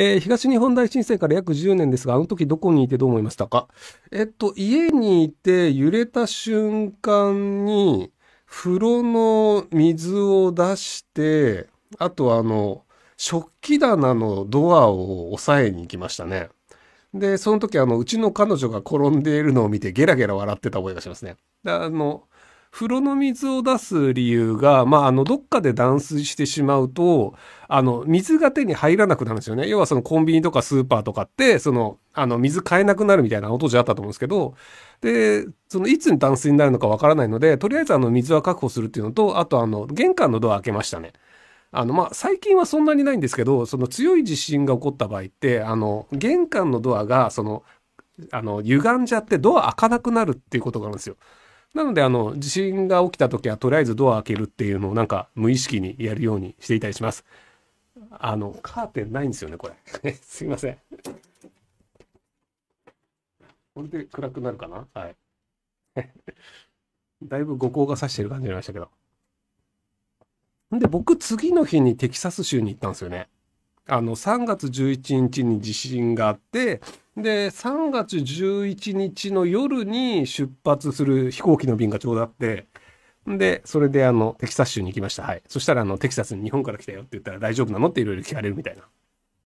えー、東日本大震災から約10年ですが、あの時どこにいてどう思いましたかえっと、家にいて揺れた瞬間に、風呂の水を出して、あとあの、食器棚のドアを押さえに行きましたね。で、その時あの、うちの彼女が転んでいるのを見てゲラゲラ笑ってた覚えがしますね。あの、風呂の水を出す理由が、まあ、あの、どっかで断水してしまうと、あの、水が手に入らなくなるんですよね。要はそのコンビニとかスーパーとかって、その、あの、水買えなくなるみたいな音じゃあったと思うんですけど、で、その、いつに断水になるのかわからないので、とりあえずあの、水は確保するっていうのと、あとあの、玄関のドア開けましたね。あの、まあ、最近はそんなにないんですけど、その強い地震が起こった場合って、あの、玄関のドアが、その、あの、歪んじゃってドア開かなくなるっていうことがあるんですよ。なので、あの、地震が起きた時は、とりあえずドア開けるっていうのをなんか無意識にやるようにしていたりします。あの、カーテンないんですよね、これ。すいません。これで暗くなるかなはい。だいぶ五光がさしてる感じになりましたけど。んで、僕、次の日にテキサス州に行ったんですよね。あの、3月11日に地震があって、で、3月11日の夜に出発する飛行機の便がちょうどあって、で、それであの、テキサス州に行きました。はい。そしたらあの、テキサスに日本から来たよって言ったら大丈夫なのっていろいろ聞かれるみたいな。